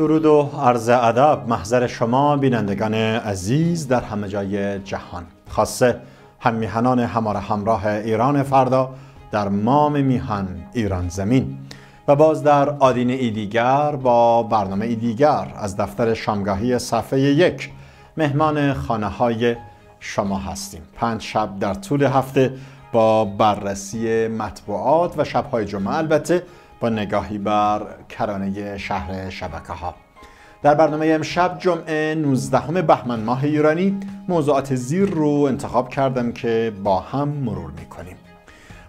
درود و عرض ادب محضر شما بینندگان عزیز در همه جای جهان خاصه همیهنان هماره همراه ایران فردا در مام میهن ایران زمین و باز در آدین ای دیگر با برنامه ای دیگر از دفتر شامگاهی صفحه یک مهمان خانه های شما هستیم پنج شب در طول هفته با بررسی مطبوعات و شبهای جمعه البته با نگاهی بر کرانه شهر شبکه ها در برنامه امشب جمعه 19 بهمن ماه ایرانی موضوعات زیر رو انتخاب کردم که با هم مرور میکنیم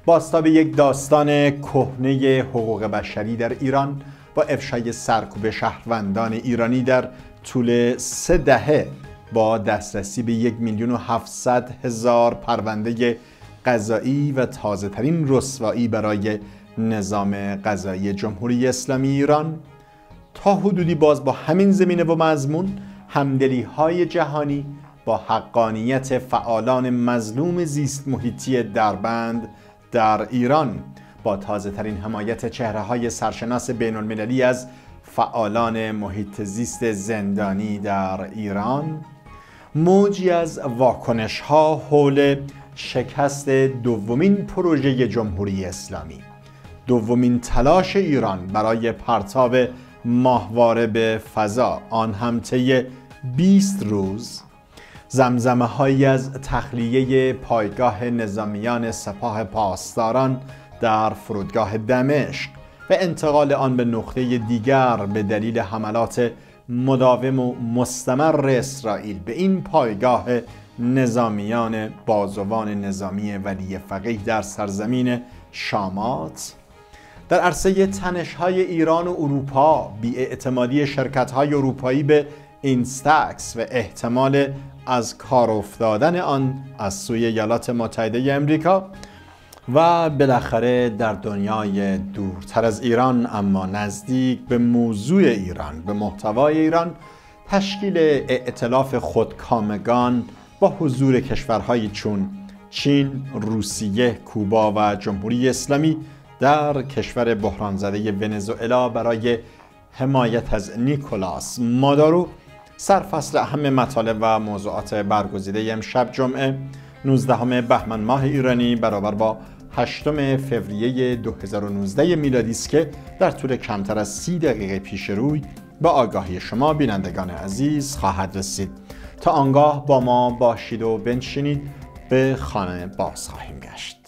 باستاب یک داستان کهنه حقوق بشری در ایران با افشای سرکوب شهروندان ایرانی در طول سه دهه با دسترسی به یک میلیون و هزار پرونده قضایی و تازه ترین رسوایی برای نظام قضایی جمهوری اسلامی ایران تا حدودی باز با همین زمینه و مضمون همدلی های جهانی با حقانیت فعالان مظلوم زیست محیطی دربند در ایران با تازه ترین حمایت چهره های سرشناس بین المللی از فعالان محیط زیست زندانی در ایران موجی از واکنش ها حول شکست دومین پروژه جمهوری اسلامی دومین تلاش ایران برای پرتاب ماهواره به فضا آن هم طی 20 روز زمزمه هایی از تخلیه پایگاه نظامیان سپاه پاسداران در فرودگاه دمشق و انتقال آن به نقطه دیگر به دلیل حملات مداوم و مستمر اسرائیل به این پایگاه نظامیان بازوان نظامی ولی فقیه در سرزمین شامات در عرصه تنش های ایران و اروپا اعتمادی شرکت های اروپایی به اینستاکس و احتمال از کار افتادن آن از سوی یالات متحده امریکا و بالاخره در دنیای دورتر از ایران اما نزدیک به موضوع ایران به محتوای ایران تشکیل ائتلاف خودکامگان با حضور کشورهایی چون چین، روسیه، کوبا و جمهوری اسلامی در کشور بحران زده ونزوئلا برای حمایت از نیکولاس مادارو سرفصل اهم مطالب و موضوعات برگزیده امشب جمعه 19 بهمن ماه ایرانی برابر با 8 فوریه 2019 میلادی است که در طول کمتر از 30 دقیقه پیش روی به آگاهی شما بینندگان عزیز خواهد رسید تا آنگاه با ما باشید و بنشینید به خانه باز خواهیم گشت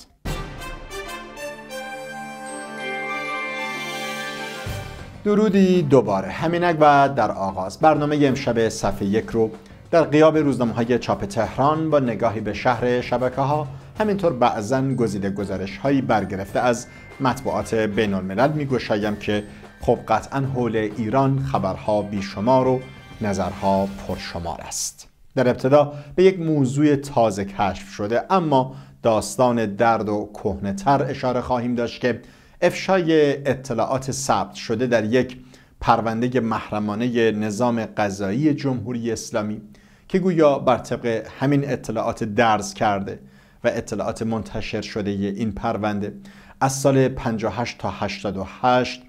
درودی دوباره همینک و در آغاز برنامه امشب صفحه یک رو در قیاب روزنامه های چاپ تهران با نگاهی به شهر شبکه ها همینطور بعضا گزیده گزارش هایی برگرفته از مطبوعات بین الملل که خب قطعا حول ایران خبرها بیشمار و نظرها پرشمار است در ابتدا به یک موضوع تازه کشف شده اما داستان درد و تر اشاره خواهیم داشت که افشای اطلاعات ثبت شده در یک پرونده محرمانه نظام قضایی جمهوری اسلامی که گویا بر طبق همین اطلاعات درز کرده و اطلاعات منتشر شده این پرونده از سال 58 تا 88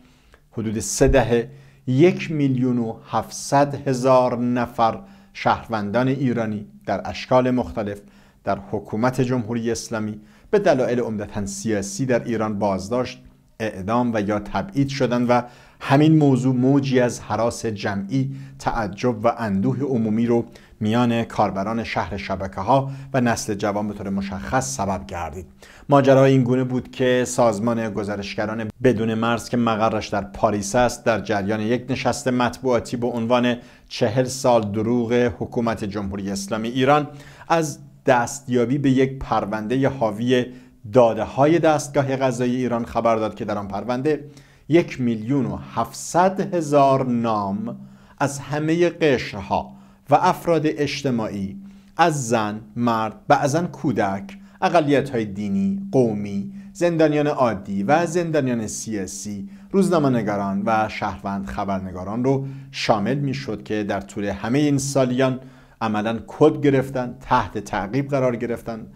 حدود سه دهه یک میلیون و هفتصد هزار نفر شهروندان ایرانی در اشکال مختلف در حکومت جمهوری اسلامی به دلایل عمدتا سیاسی در ایران بازداشت اعدام و یا تبعید شدند و همین موضوع موجی از حراس جمعی تعجب و اندوه عمومی رو میان کاربران شهر شبکه ها و نسل جوان به طور مشخص سبب گردید ماجرا این گونه بود که سازمان گزارشگران بدون مرز که مقرش در پاریس است در جریان یک نشست مطبوعاتی به عنوان چهل سال دروغ حکومت جمهوری اسلامی ایران از دستیابی به یک پرونده حاوی داده های دستگاه قضایی ایران خبر داد که در آن پرونده یک میلیون و هفتصد هزار نام از همه قشرها و افراد اجتماعی از زن، مرد، بعضا کودک، اقلیت های دینی، قومی، زندانیان عادی و زندانیان سیاسی، روزنامهنگاران و شهروند خبرنگاران رو شامل می شد که در طول همه این سالیان عملا کد گرفتن، تحت تعقیب قرار گرفتن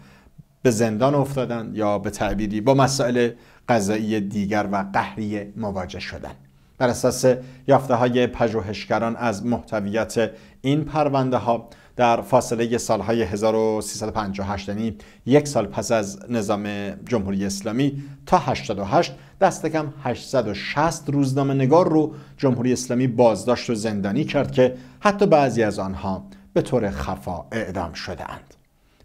به زندان افتادن یا به تعبیری با مسائل قضایی دیگر و قهری مواجه شدن بر اساس یافته های پژوهشگران از محتویات این پرونده ها در فاصله سالهای 1358 یعنی یک سال پس از نظام جمهوری اسلامی تا 88 دست کم 860 روزنامه نگار رو جمهوری اسلامی بازداشت و زندانی کرد که حتی بعضی از آنها به طور خفا اعدام اند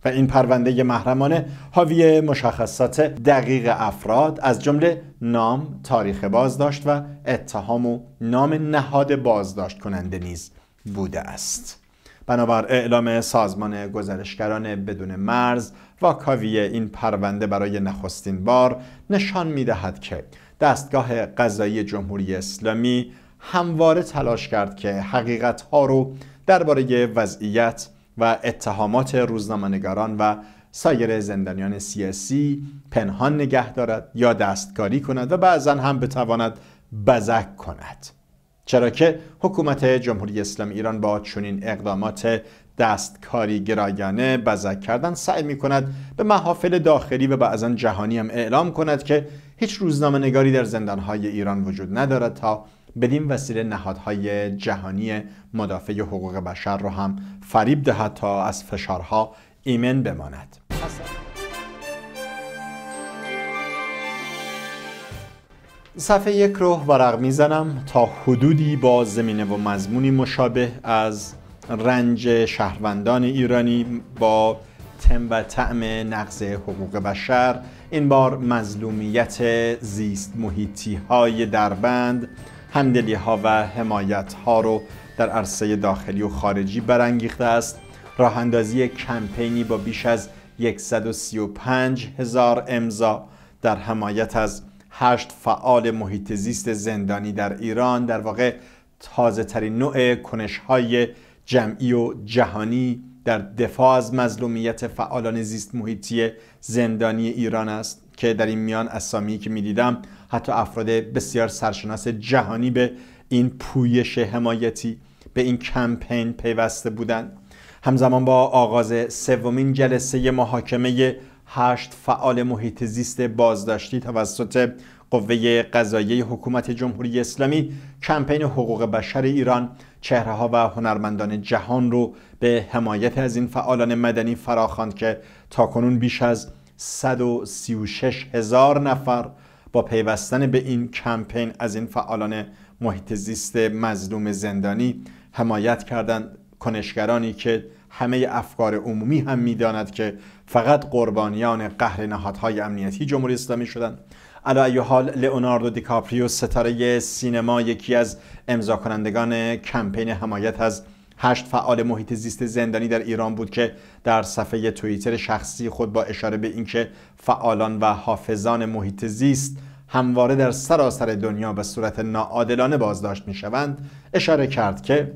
و این پرونده محرمانه حاوی مشخصات دقیق افراد از جمله نام، تاریخ بازداشت و اتهام و نام نهاد بازداشت کننده نیز بوده است. بنابر اعلام سازمان گزارشگران بدون مرز کاوی این پرونده برای نخستین بار نشان میدهد که دستگاه قضایی جمهوری اسلامی همواره تلاش کرد که حقیقت رو درباره وضعیت و اتهامات روزنامه‌نگاران و سایر زندانیان سیاسی پنهان نگه دارد یا دستکاری کند و بعضا هم بتواند بزک کند چرا که حکومت جمهوری اسلامی ایران با چنین اقدامات دستکاری گرایانه بزک کردن سعی می کند به محافل داخلی و بعضا جهانی هم اعلام کند که هیچ روزنامه نگاری در زندانهای ایران وجود ندارد تا بدین وسیله نهادهای جهانی مدافع حقوق بشر را هم فریب دهد تا از فشارها ایمن بماند صفحه یک رو ورق میزنم تا حدودی با زمینه و مضمونی مشابه از رنج شهروندان ایرانی با تم و طعم نقض حقوق بشر این بار مظلومیت زیست محیطی های دربند همدلی ها و حمایت ها رو در عرصه داخلی و خارجی برانگیخته است راه اندازی کمپینی با بیش از 135 هزار امضا در حمایت از هشت فعال محیط زیست زندانی در ایران در واقع تازه ترین نوع کنش های جمعی و جهانی در دفاع از مظلومیت فعالان زیست محیطی زندانی ایران است که در این میان اسامی که می‌دیدم حتی افراد بسیار سرشناس جهانی به این پویش حمایتی به این کمپین پیوسته بودند همزمان با آغاز سومین جلسه محاکمه هشت فعال محیط زیست بازداشتی توسط قوه قضاییه حکومت جمهوری اسلامی کمپین حقوق بشر ایران چهره ها و هنرمندان جهان رو به حمایت از این فعالان مدنی فراخواند که تاکنون بیش از 136 هزار نفر با پیوستن به این کمپین از این فعالان محیط زیست مظلوم زندانی حمایت کردند کنشگرانی که همه افکار عمومی هم میداند که فقط قربانیان قهر نهادهای امنیتی جمهوری اسلامی شدند علا حال لئوناردو دیکاپریو ستاره سینما یکی از امضا کنندگان کمپین حمایت از هشت فعال محیط زیست زندانی در ایران بود که در صفحه توییتر شخصی خود با اشاره به اینکه فعالان و حافظان محیط زیست همواره در سراسر دنیا به صورت ناعادلانه بازداشت شوند اشاره کرد که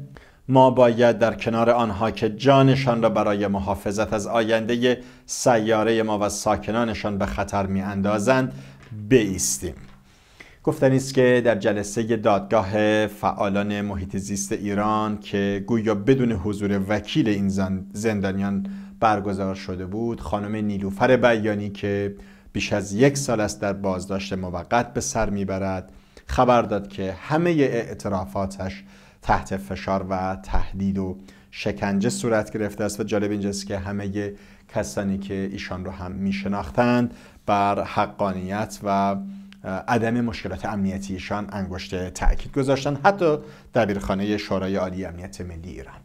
ما باید در کنار آنها که جانشان را برای محافظت از آینده سیاره ما و ساکنانشان به خطر میاندازند بیستیم گفتنی است که در جلسه دادگاه فعالان محیط زیست ایران که گویا بدون حضور وکیل این زندانیان برگزار شده بود خانم نیلوفر بیانی که بیش از یک سال است در بازداشت موقت به سر میبرد خبر داد که همه اعترافاتش تحت فشار و تهدید و شکنجه صورت گرفته است و جالب اینجاست که همه کسانی که ایشان رو هم میشناختند بر حقانیت و عدم مشکلات امنیتیشان انگشت تاکید گذاشتن حتی دبیرخانه شورای عالی امنیت ملی ایران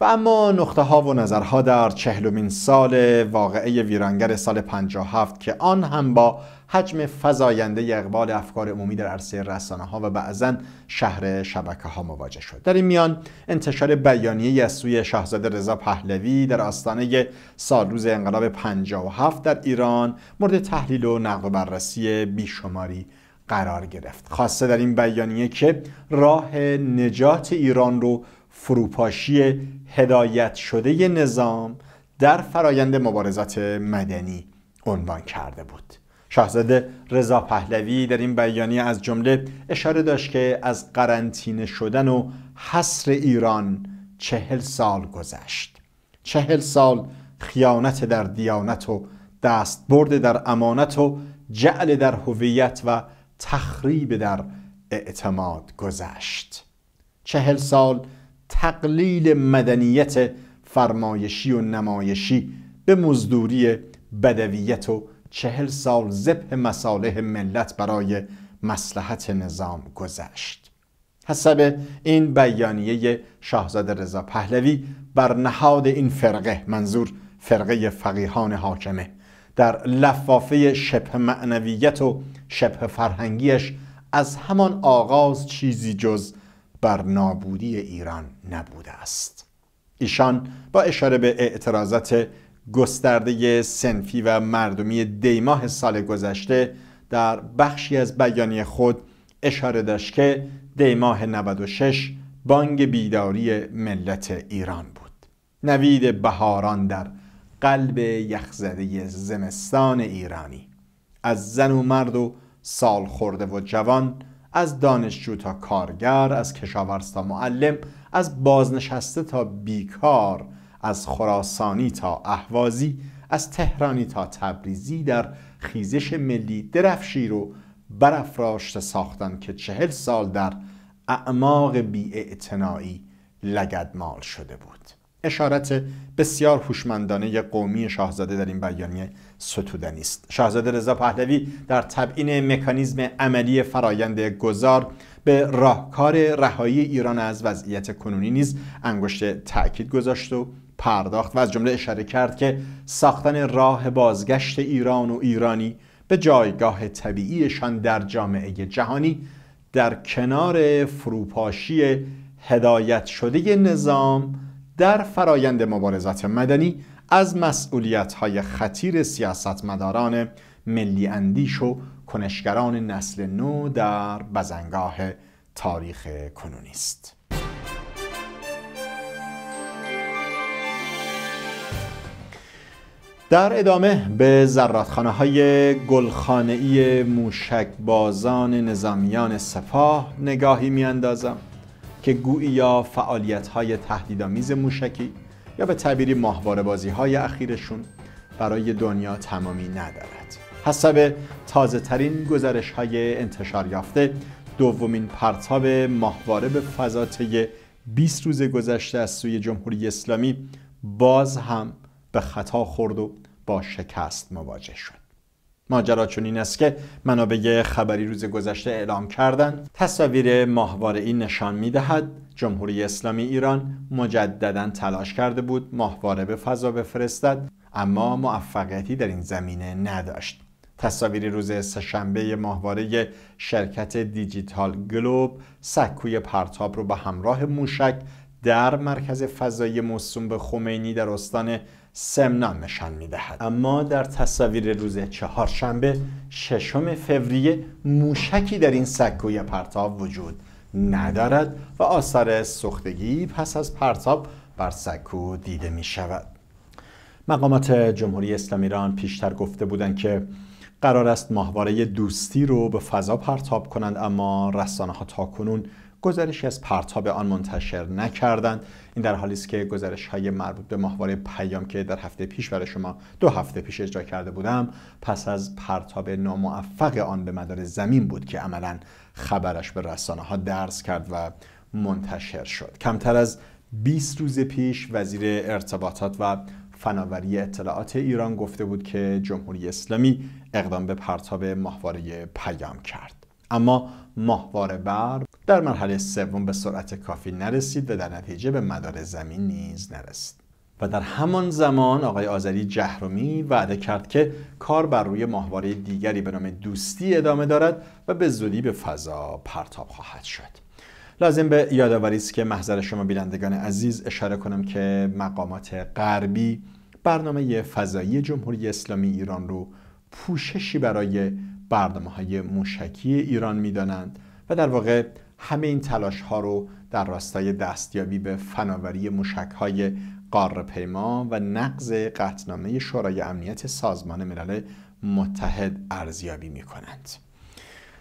و اما نقطه ها و نظرها در چهلمین سال واقعه ویرانگر سال 57 که آن هم با حجم فزاینده اقبال افکار عمومی در عرصه رسانه ها و بعضا شهر شبکه ها مواجه شد در این میان انتشار بیانیه از سوی شاهزاده رضا پهلوی در آستانه سال روز انقلاب 57 در ایران مورد تحلیل و نقد و بررسی بیشماری قرار گرفت خاصه در این بیانیه که راه نجات ایران رو فروپاشی هدایت شده نظام در فرایند مبارزات مدنی عنوان کرده بود شاهزاده رضا پهلوی در این بیانیه از جمله اشاره داشت که از قرنطینه شدن و حصر ایران چهل سال گذشت چهل سال خیانت در دیانت و دستبرد در امانت و جعل در هویت و تخریب در اعتماد گذشت چهل سال تقلیل مدنیت فرمایشی و نمایشی به مزدوری بدویت و چهل سال زبه مساله ملت برای مسلحت نظام گذشت حسب این بیانیه شاهزاده رضا پهلوی بر نهاد این فرقه منظور فرقه فقیهان حاکمه در لفافه شبه معنویت و شبه فرهنگیش از همان آغاز چیزی جز بر نابودی ایران نبوده است ایشان با اشاره به اعتراضات گسترده سنفی و مردمی دیماه سال گذشته در بخشی از بیانیه خود اشاره داشت که دیماه 96 بانگ بیداری ملت ایران بود نوید بهاران در قلب یخزده زمستان ایرانی از زن و مرد و سال خورده و جوان از دانشجو تا کارگر از کشاورز تا معلم از بازنشسته تا بیکار از خراسانی تا اهوازی از تهرانی تا تبریزی در خیزش ملی درفشی رو برافراشته ساختن که چهل سال در اعماق لگد لگدمال شده بود اشارت بسیار هوشمندانه قومی شاهزاده در این بیانیه ستودنی است شاهزاده رضا پهلوی در تبیین مکانیزم عملی فرایند گذار به راهکار رهایی ایران از وضعیت کنونی نیز انگشت تاکید گذاشت و پرداخت و از جمله اشاره کرد که ساختن راه بازگشت ایران و ایرانی به جایگاه طبیعیشان در جامعه جهانی در کنار فروپاشی هدایت شده نظام در فرایند مبارزات مدنی از مسئولیت‌های خطیر سیاستمداران ملی اندیش و کنشگران نسل نو در بزنگاه تاریخ کنونی است. در ادامه به زراتخانه های گلخانه موشک بازان نظامیان سپاه نگاهی میاندازم که یا فعالیت های تهدیدآمیز موشکی یا به تعبیری ماهواره بازی های اخیرشون برای دنیا تمامی ندارد حسب تازه ترین گزارش های انتشار یافته دومین پرتاب ماهواره به فضا طی 20 روز گذشته از سوی جمهوری اسلامی باز هم به خطا خورد و با شکست مواجه شد ماجرا چنین است که منابع خبری روز گذشته اعلام کردند تصاویر ماهواره ای نشان میدهد جمهوری اسلامی ایران مجددا تلاش کرده بود ماهواره به فضا بفرستد اما موفقیتی در این زمینه نداشت تصاویر روز سهشنبه ماهواره شرکت دیجیتال گلوب سکوی پرتاب رو به همراه موشک در مرکز فضایی موسوم به خمینی در استان سمنان نشان میدهد اما در تصاویر روز چهارشنبه ششم فوریه موشکی در این سکوی پرتاب وجود ندارد و آثار سوختگی پس از پرتاب بر سکو دیده می شود مقامات جمهوری اسلامی ایران پیشتر گفته بودند که قرار است ماهواره دوستی رو به فضا پرتاب کنند اما رسانه ها تا کنون گزارشی از پرتاب آن منتشر نکردند این در حالی است که گزارش های مربوط به ماهواره پیام که در هفته پیش برای شما دو هفته پیش اجرا کرده بودم پس از پرتاب ناموفق آن به مدار زمین بود که عملا خبرش به رسانه ها درس کرد و منتشر شد کمتر از 20 روز پیش وزیر ارتباطات و فناوری اطلاعات ایران گفته بود که جمهوری اسلامی اقدام به پرتاب ماهواره پیام کرد اما ماهواره بر در مرحله سوم به سرعت کافی نرسید و در نتیجه به مدار زمین نیز نرسید و در همان زمان آقای آذری جهرومی وعده کرد که کار بر روی ماهواره دیگری به نام دوستی ادامه دارد و به زودی به فضا پرتاب خواهد شد لازم به یادآوری است که محضر شما بینندگان عزیز اشاره کنم که مقامات غربی برنامه فضایی جمهوری اسلامی ایران رو پوششی برای برنامه های موشکی ایران میدانند و در واقع همه این تلاش ها رو در راستای دستیابی به فناوری موشک های قاره پیما و نقض قطنامه شورای امنیت سازمان ملل متحد ارزیابی می کنند.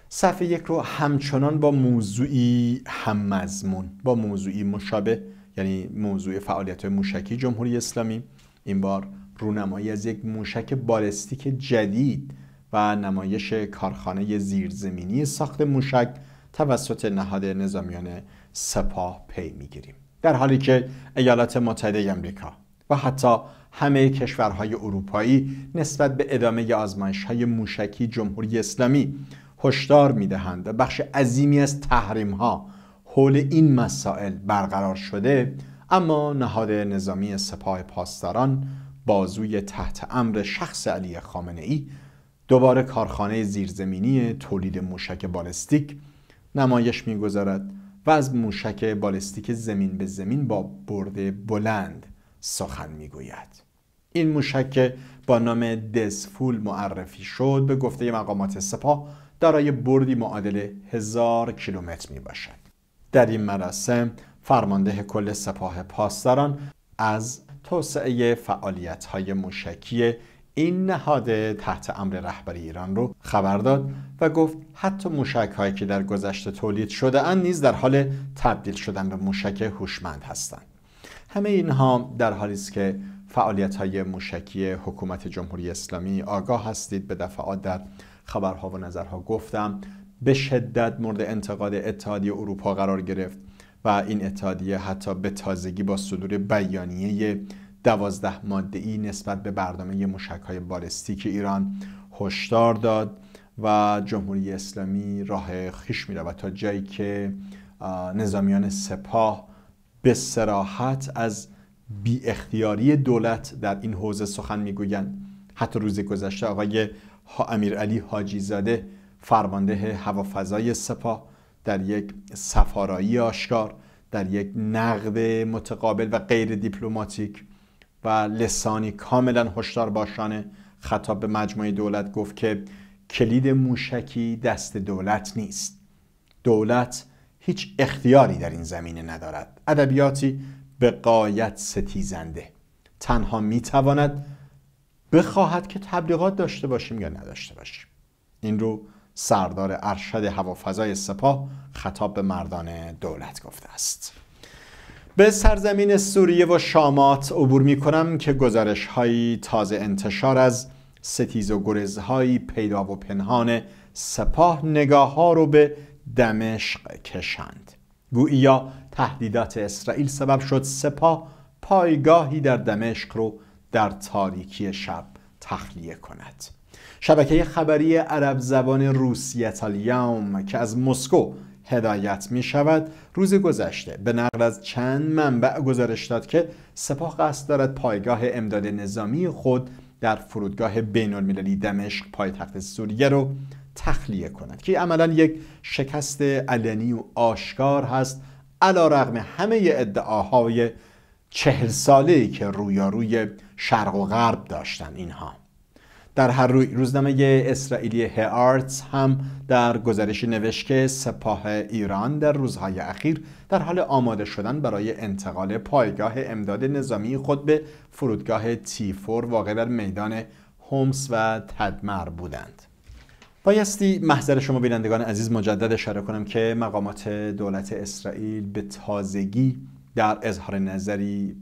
صفحه یک رو همچنان با موضوعی مزمون با موضوعی مشابه یعنی موضوع فعالیت موشکی جمهوری اسلامی این بار رونمایی از یک موشک بالستیک جدید و نمایش کارخانه زیرزمینی ساخت موشک توسط نهاد نظامیان سپاه پی میگیریم در حالی که ایالات متحده آمریکا و حتی همه کشورهای اروپایی نسبت به ادامه آزمایش های موشکی جمهوری اسلامی هشدار میدهند و بخش عظیمی از تحریم حول این مسائل برقرار شده اما نهاد نظامی سپاه پاسداران بازوی تحت امر شخص علی خامنه ای دوباره کارخانه زیرزمینی تولید موشک بالستیک نمایش میگذارد و از موشک بالستیک زمین به زمین با برده بلند سخن میگوید این موشک با نام دسفول معرفی شد به گفته مقامات سپاه دارای بردی معادل هزار کیلومتر می باشد در این مراسم فرمانده کل سپاه پاسداران از توسعه فعالیت های موشکی این نهاد تحت امر رهبری ایران رو خبر داد و گفت حتی موشک هایی که در گذشته تولید شده اند نیز در حال تبدیل شدن به موشک هوشمند هستند همه اینها در حالی است که فعالیت های موشکی حکومت جمهوری اسلامی آگاه هستید به دفعات در خبرها و نظرها گفتم به شدت مورد انتقاد اتحادیه اروپا قرار گرفت و این اتحادیه حتی به تازگی با صدور بیانیه دوازده ماده ای نسبت به برنامه مشک های بالستیک ایران هشدار داد و جمهوری اسلامی راه خیش می رود تا جایی که نظامیان سپاه به سراحت از بی اختیاری دولت در این حوزه سخن می‌گویند حتی روز گذشته آقای علی حاجی زاده فرمانده هوافضای سپاه در یک سفارایی آشکار در یک نقد متقابل و غیر دیپلماتیک و لسانی کاملا هشدار باشانه خطاب به مجموعه دولت گفت که کلید موشکی دست دولت نیست دولت هیچ اختیاری در این زمینه ندارد ادبیاتی به قایت ستیزنده تنها میتواند بخواهد که تبلیغات داشته باشیم یا نداشته باشیم این رو سردار ارشد هوافضای سپاه خطاب به مردان دولت گفته است به سرزمین سوریه و شامات عبور می کنم که گزارش تازه انتشار از ستیز و گرزهایی پیدا و پنهان سپاه نگاه ها رو به دمشق کشند یا تهدیدات اسرائیل سبب شد سپاه پایگاهی در دمشق رو در تاریکی شب تخلیه کند شبکه خبری عرب زبان روسیه که از مسکو هدایت می شود روز گذشته به نقل از چند منبع گزارش داد که سپاه قصد دارد پایگاه امداد نظامی خود در فرودگاه بین المللی دمشق پایتخت سوریه رو تخلیه کند که عملا یک شکست علنی و آشکار هست علا رغم همه ادعاهای چهل ساله که رویاروی شرق و غرب داشتن اینها در هر روی روزنامه اسرائیلی هارتس هم در گزارشی نوشت که سپاه ایران در روزهای اخیر در حال آماده شدن برای انتقال پایگاه امداد نظامی خود به فرودگاه تیفور واقع در میدان هومس و تدمر بودند بایستی محضر شما بینندگان عزیز مجدد اشاره کنم که مقامات دولت اسرائیل به تازگی در اظهار نظری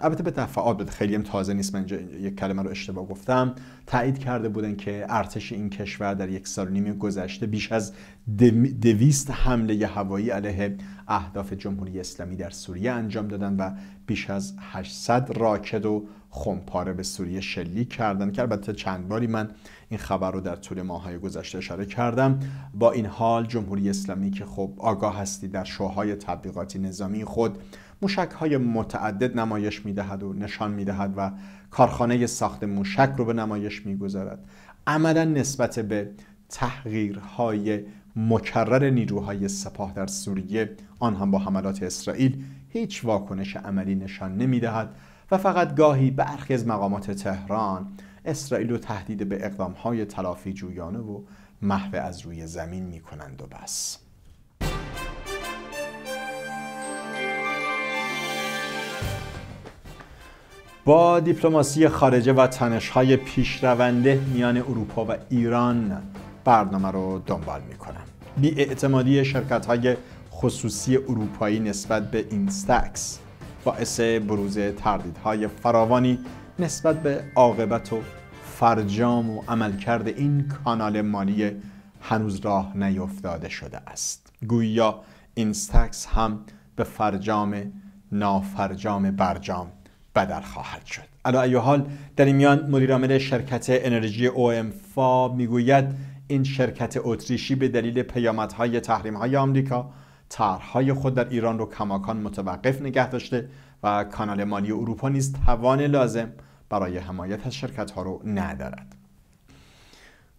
البته به دفعات بده خیلی هم تازه نیست من یک کلمه رو اشتباه گفتم تایید کرده بودن که ارتش این کشور در یک سال و نیم گذشته بیش از دویست حمله هوایی علیه اهداف جمهوری اسلامی در سوریه انجام دادن و بیش از 800 راکت و خمپاره به سوریه شلیک کردن که البته چند باری من این خبر رو در طول ماهای گذشته اشاره کردم با این حال جمهوری اسلامی که خب آگاه هستی در شوهای تبلیغاتی نظامی خود موشک های متعدد نمایش دهد و نشان دهد و کارخانه ساخت موشک رو به نمایش میگذارد عملا نسبت به های مکرر نیروهای سپاه در سوریه آن هم با حملات اسرائیل هیچ واکنش عملی نشان نمیدهد و فقط گاهی برخی از مقامات تهران اسرائیل رو تهدید به اقدامهای تلافی جویانه و محو از روی زمین می کنند و بس با دیپلماسی خارجه و تنش‌های پیشرونده میان اروپا و ایران برنامه رو دنبال می‌کنم. بیاعتمادی شرکت های خصوصی اروپایی نسبت به اینستکس باعث بروز تردیدهای فراوانی نسبت به عاقبت و فرجام و عملکرد این کانال مالی هنوز راه نیفتاده شده است گویا اینستکس هم به فرجام نافرجام برجام بدر خواهد شد علا ای حال در این میان مدیر شرکت انرژی فا میگوید این شرکت اتریشی به دلیل پیامدهای های آمریکا طرحهای خود در ایران رو کماکان متوقف نگه داشته و کانال مالی اروپا نیز توان لازم برای حمایت از شرکت ها رو ندارد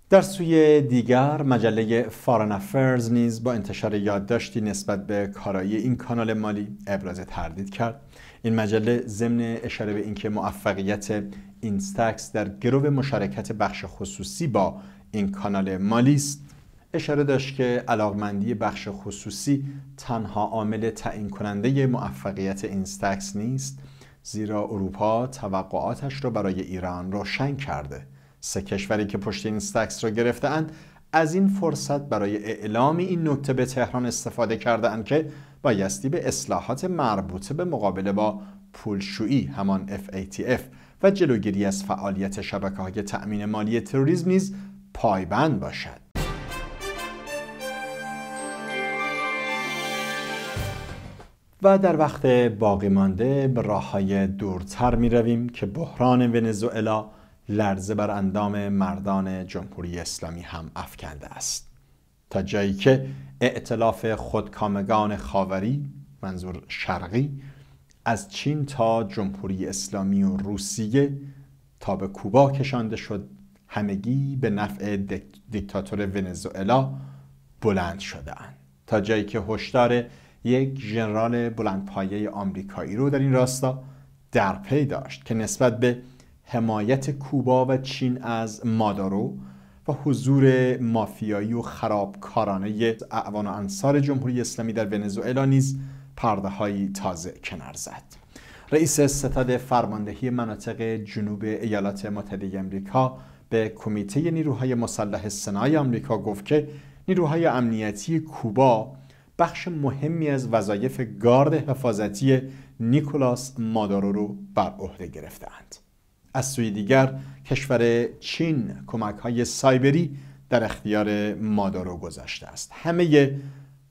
در سوی دیگر مجله فارن افرز نیز با انتشار یادداشتی نسبت به کارایی این کانال مالی ابراز تردید کرد این مجله ضمن اشاره به اینکه موفقیت اینستاکس در گرو مشارکت بخش خصوصی با این کانال مالی است اشاره داشت که علاقمندی بخش خصوصی تنها عامل تعیین کننده موفقیت اینستاکس نیست زیرا اروپا توقعاتش را برای ایران روشن کرده سه کشوری که پشت اینستاکس را گرفتهاند از این فرصت برای اعلام این نکته به تهران استفاده کرده اند که بایستی به اصلاحات مربوطه به مقابله با پولشویی همان FATF و جلوگیری از فعالیت شبکه های تأمین مالی تروریسم نیز پایبند باشد. و در وقت باقی مانده به راه های دورتر می رویم که بحران ونزوئلا لرزه بر اندام مردان جمهوری اسلامی هم افکنده است. تا جایی که اعتلاف خودکامگان خاوری منظور شرقی از چین تا جمهوری اسلامی و روسیه تا به کوبا کشانده شد همگی به نفع دیکتاتور ونزوئلا بلند شدهاند تا جایی که هشدار یک ژنرال بلندپایه آمریکایی رو در این راستا در پی داشت که نسبت به حمایت کوبا و چین از مادارو با حضور مافیایی و خرابکارانه اعوان و انصار جمهوری اسلامی در ونزوئلا نیز پرده های تازه کنار زد رئیس ستاد فرماندهی مناطق جنوب ایالات متحده امریکا به کمیته نیروهای مسلح سنای آمریکا گفت که نیروهای امنیتی کوبا بخش مهمی از وظایف گارد حفاظتی نیکولاس مادارو رو بر عهده گرفتند. از سوی دیگر کشور چین کمک های سایبری در اختیار مادارو گذاشته است همه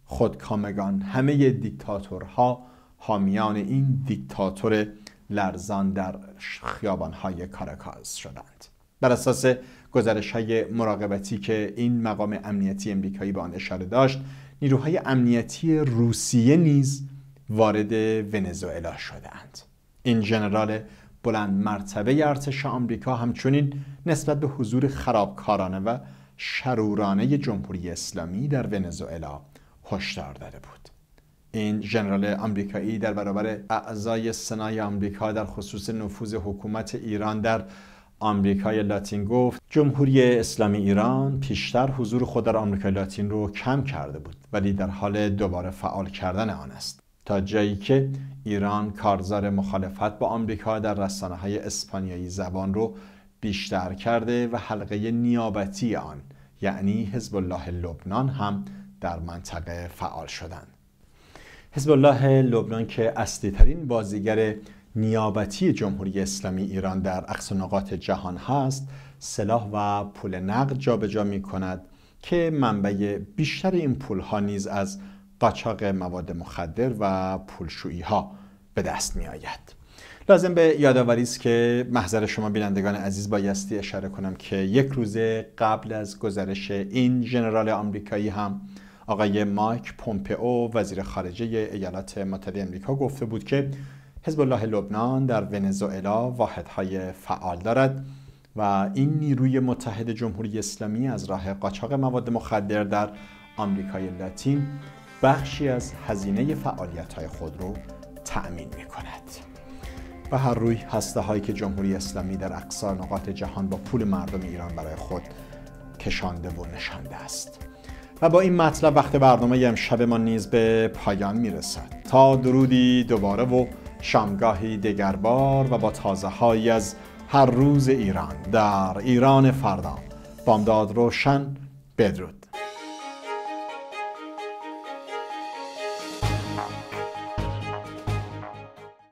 خودکامگان همه دیکتاتورها حامیان این دیکتاتور لرزان در های کاراکاز شدند بر اساس گزارش های مراقبتی که این مقام امنیتی امریکایی به آن اشاره داشت نیروهای امنیتی روسیه نیز وارد ونزوئلا شدند این جنرال بلند مرتبه ارتش آمریکا همچنین نسبت به حضور خرابکارانه و شرورانه جمهوری اسلامی در ونزوئلا هشدار داده بود این ژنرال آمریکایی در برابر اعضای سنای آمریکا در خصوص نفوذ حکومت ایران در آمریکای لاتین گفت جمهوری اسلامی ایران پیشتر حضور خود در آمریکای لاتین رو کم کرده بود ولی در حال دوباره فعال کردن آن است تا جایی که ایران کارزار مخالفت با آمریکا در رسانه های اسپانیایی زبان رو بیشتر کرده و حلقه نیابتی آن یعنی حزب الله لبنان هم در منطقه فعال شدند حزب الله لبنان که اصلی ترین بازیگر نیابتی جمهوری اسلامی ایران در اقصا نقاط جهان هست سلاح و پول نقد جابجا می کند که منبع بیشتر این پول ها نیز از قاچاق مواد مخدر و پولشویی ها به دست می آید. لازم به یادآوری است که محضر شما بینندگان عزیز بایستی اشاره کنم که یک روز قبل از گذرش این ژنرال آمریکایی هم آقای مایک پومپئو وزیر خارجه ایالات متحده آمریکا گفته بود که حزب الله لبنان در ونزوئلا واحدهای فعال دارد و این نیروی متحد جمهوری اسلامی از راه قاچاق مواد مخدر در آمریکای لاتین بخشی از هزینه فعالیت های خود رو تأمین می کند. و هر روی هسته هایی که جمهوری اسلامی در اقصا نقاط جهان با پول مردم ایران برای خود کشانده و نشانده است. و با این مطلب وقت برنامه امشب ما نیز به پایان رسد تا درودی دوباره و شامگاهی دگربار و با تازه هایی از هر روز ایران در ایران فردا بامداد روشن بدرود